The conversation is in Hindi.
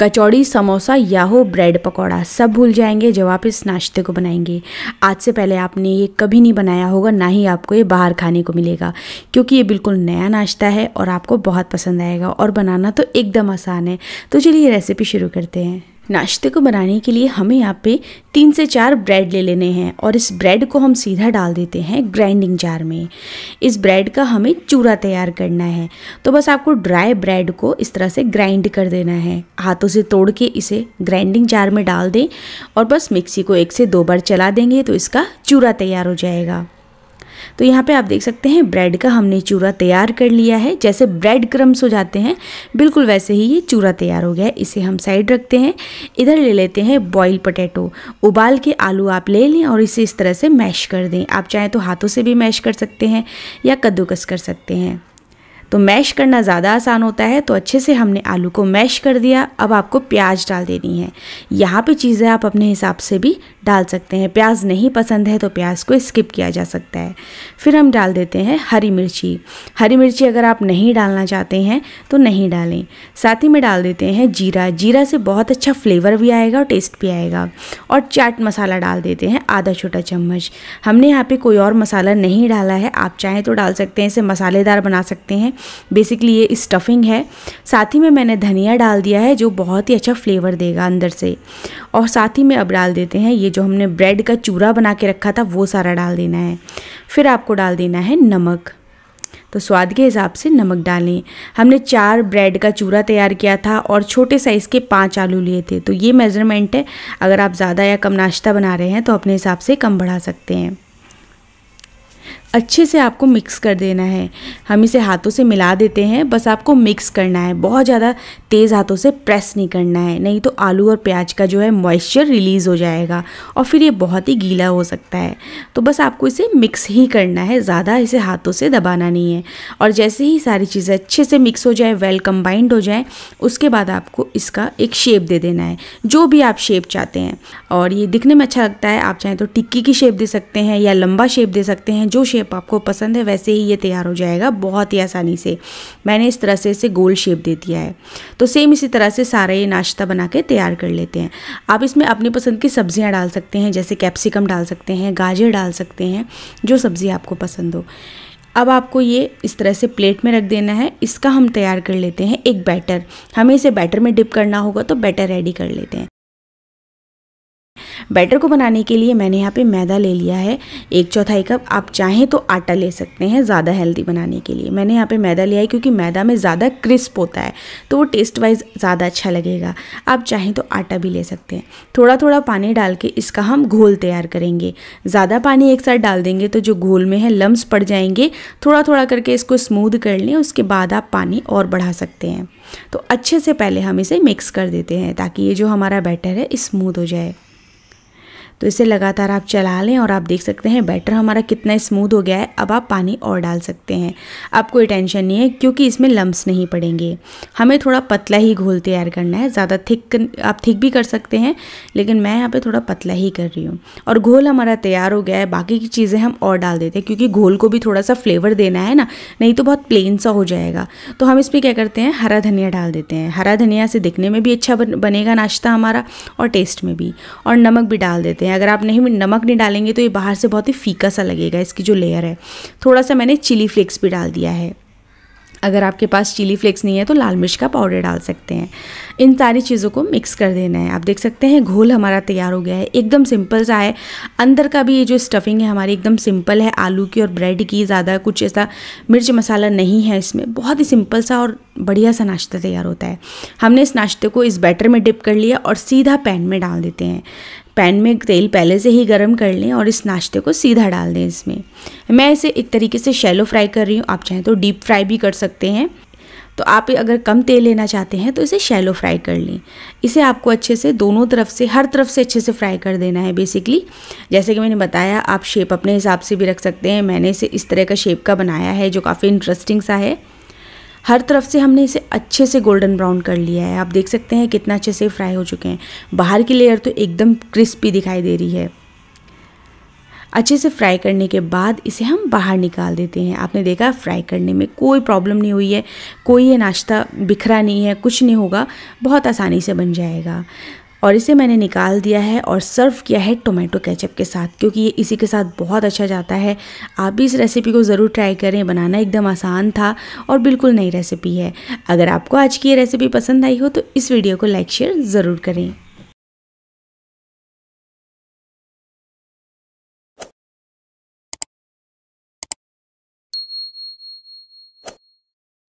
कचौड़ी समोसा या हो ब्रेड पकौड़ा सब भूल जाएंगे जब आप इस नाश्ते को बनाएंगे आज से पहले आपने ये कभी नहीं बनाया होगा ना ही आपको ये बाहर खाने को मिलेगा क्योंकि ये बिल्कुल नया नाश्ता है और आपको बहुत पसंद आएगा और बनाना तो एकदम आसान है तो चलिए रेसिपी शुरू करते हैं नाश्ते को बनाने के लिए हमें यहाँ पे तीन से चार ब्रेड ले लेने हैं और इस ब्रेड को हम सीधा डाल देते हैं ग्राइंडिंग जार में इस ब्रेड का हमें चूरा तैयार करना है तो बस आपको ड्राई ब्रेड को इस तरह से ग्राइंड कर देना है हाथों से तोड़ के इसे ग्राइंडिंग जार में डाल दें और बस मिक्सी को एक से दो बार चला देंगे तो इसका चूरा तैयार हो जाएगा तो यहाँ पे आप देख सकते हैं ब्रेड का हमने चूरा तैयार कर लिया है जैसे ब्रेड क्रम्स हो जाते हैं बिल्कुल वैसे ही ये चूरा तैयार हो गया है इसे हम साइड रखते हैं इधर ले लेते हैं बॉयल पोटैटो उबाल के आलू आप ले लें और इसे इस तरह से मैश कर दें आप चाहें तो हाथों से भी मैश कर सकते हैं या कद्दूकस कर सकते हैं तो मैश करना ज़्यादा आसान होता है तो अच्छे से हमने आलू को मैश कर दिया अब आपको प्याज डाल देनी है यहाँ पे चीज़ें आप अपने हिसाब से भी डाल सकते हैं प्याज नहीं पसंद है तो प्याज को स्किप किया जा सकता है फिर हम डाल देते हैं हरी मिर्ची हरी मिर्ची अगर आप नहीं डालना चाहते हैं तो नहीं डालें साथ ही में डाल देते हैं जीरा जीरा से बहुत अच्छा फ्लेवर भी आएगा और टेस्ट भी आएगा और चाट मसाला डाल देते हैं आधा छोटा चम्मच हमने यहाँ पर कोई और मसाला नहीं डाला है आप चाहें तो डाल सकते हैं इसे मसालेदार बना सकते हैं बेसिकली ये स्टफिंग है साथ ही में मैंने धनिया डाल दिया है जो बहुत ही अच्छा फ्लेवर देगा अंदर से और साथ ही में अब डाल देते हैं ये जो हमने ब्रेड का चूरा बना के रखा था वो सारा डाल देना है फिर आपको डाल देना है नमक तो स्वाद के हिसाब से नमक डालें हमने चार ब्रेड का चूरा तैयार किया था और छोटे साइज़ के पांच आलू लिए थे तो ये मेज़रमेंट है अगर आप ज़्यादा या कम नाश्ता बना रहे हैं तो अपने हिसाब से कम बढ़ा सकते हैं अच्छे से आपको मिक्स कर देना है हम इसे हाथों से मिला देते हैं बस आपको मिक्स करना है बहुत ज़्यादा तेज़ हाथों से प्रेस नहीं करना है नहीं तो आलू और प्याज का जो है मॉइस्चर रिलीज़ हो जाएगा और फिर ये बहुत ही गीला हो सकता है तो बस आपको इसे मिक्स ही करना है ज़्यादा इसे हाथों से दबाना नहीं है और जैसे ही सारी चीज़ें अच्छे से मिक्स हो जाए वेल कम्बाइंड हो जाए उसके बाद आपको इसका एक शेप दे देना है जो भी आप शेप चाहते हैं और ये दिखने में अच्छा लगता है आप चाहें तो टिक्की की शेप दे सकते हैं या लंबा शेप दे सकते हैं जो शेप शेप आपको पसंद है वैसे ही ये तैयार हो जाएगा बहुत ही आसानी से मैंने इस तरह से इसे गोल शेप दे दिया है तो सेम इसी तरह से सारा ये नाश्ता बना के तैयार कर लेते हैं आप इसमें अपनी पसंद की सब्जियाँ डाल सकते हैं जैसे कैप्सिकम डाल सकते हैं गाजर डाल सकते हैं जो सब्ज़ी आपको पसंद हो अब आपको ये इस तरह से प्लेट में रख देना है इसका हम तैयार कर लेते हैं एक बैटर हमें इसे बैटर में डिप करना होगा तो बैटर रेडी कर लेते हैं बैटर को बनाने के लिए मैंने यहाँ पे मैदा ले लिया है एक चौथाई कप आप चाहें तो आटा ले सकते हैं ज़्यादा हेल्दी बनाने के लिए मैंने यहाँ पे मैदा लिया है क्योंकि मैदा में ज़्यादा क्रिस्प होता है तो वो टेस्ट वाइज ज़्यादा अच्छा लगेगा आप चाहें तो आटा भी ले सकते हैं थोड़ा थोड़ा पानी डाल के इसका हम घोल तैयार करेंगे ज़्यादा पानी एक साथ डाल देंगे तो जो घोल में है लम्ब पड़ जाएंगे थोड़ा थोड़ा करके इसको स्मूद कर लें उसके बाद आप पानी और बढ़ा सकते हैं तो अच्छे से पहले हम इसे मिक्स कर देते हैं ताकि ये जो हमारा बैटर है स्मूद हो जाए तो इसे लगातार आप चला लें और आप देख सकते हैं बैटर हमारा कितना स्मूथ हो गया है अब आप पानी और डाल सकते हैं अब कोई टेंशन नहीं है क्योंकि इसमें लम्ब्स नहीं पड़ेंगे हमें थोड़ा पतला ही घोल तैयार करना है ज़्यादा थिक आप थिक भी कर सकते हैं लेकिन मैं यहाँ पर थोड़ा पतला ही कर रही हूँ और घोल हमारा तैयार हो गया है बाकी की चीज़ें हम और डाल देते हैं क्योंकि घोल को भी थोड़ा सा फ्लेवर देना है ना नहीं तो बहुत प्लेन सा हो जाएगा तो हम इसमें क्या करते हैं हरा धनिया डाल देते हैं हरा धनिया से दिखने में भी अच्छा बनेगा नाश्ता हमारा और टेस्ट में भी और नमक भी डाल देते हैं हैं अगर आप नहीं नमक नहीं डालेंगे तो ये बाहर से बहुत ही फीका सा लगेगा इसकी जो लेयर है थोड़ा सा मैंने चिली फ्लेक्स भी डाल दिया है अगर आपके पास चिली फ्लेक्स नहीं है तो लाल मिर्च का पाउडर डाल सकते हैं इन सारी चीज़ों को मिक्स कर देना है आप देख सकते हैं घोल हमारा तैयार हो गया है एकदम सिंपल सा है अंदर का भी ये जो स्टफिंग है हमारी एकदम सिंपल है आलू की और ब्रेड की ज़्यादा कुछ ऐसा मिर्च मसाला नहीं है इसमें बहुत ही सिंपल सा और बढ़िया सा नाश्ता तैयार होता है हमने इस नाश्ते को इस बैटर में डिप कर लिया और सीधा पैन में डाल देते हैं पैन में तेल पहले से ही गर्म कर लें और इस नाश्ते को सीधा डाल दें इसमें मैं इसे एक तरीके से शैलो फ्राई कर रही हूँ आप चाहें तो डीप फ्राई भी कर सकते हैं तो आप अगर कम तेल लेना चाहते हैं तो इसे शैलो फ्राई कर लें इसे आपको अच्छे से दोनों तरफ से हर तरफ से अच्छे से फ्राई कर देना है बेसिकली जैसे कि मैंने बताया आप शेप अपने हिसाब से भी रख सकते हैं मैंने इसे इस तरह का शेप का बनाया है जो काफ़ी इंटरेस्टिंग सा है हर तरफ से हमने इसे अच्छे से गोल्डन ब्राउन कर लिया है आप देख सकते हैं कितना अच्छे से फ्राई हो चुके हैं बाहर की लेयर तो एकदम क्रिस्पी दिखाई दे रही है अच्छे से फ्राई करने के बाद इसे हम बाहर निकाल देते हैं आपने देखा फ्राई करने में कोई प्रॉब्लम नहीं हुई है कोई ये नाश्ता बिखरा नहीं है कुछ नहीं होगा बहुत आसानी से बन जाएगा और इसे मैंने निकाल दिया है और सर्व किया है टोमेटो केचप के साथ क्योंकि ये इसी के साथ बहुत अच्छा जाता है आप भी इस रेसिपी को ज़रूर ट्राई करें बनाना एकदम आसान था और बिल्कुल नई रेसिपी है अगर आपको आज की ये रेसिपी पसंद आई हो तो इस वीडियो को लाइक शेयर ज़रूर करें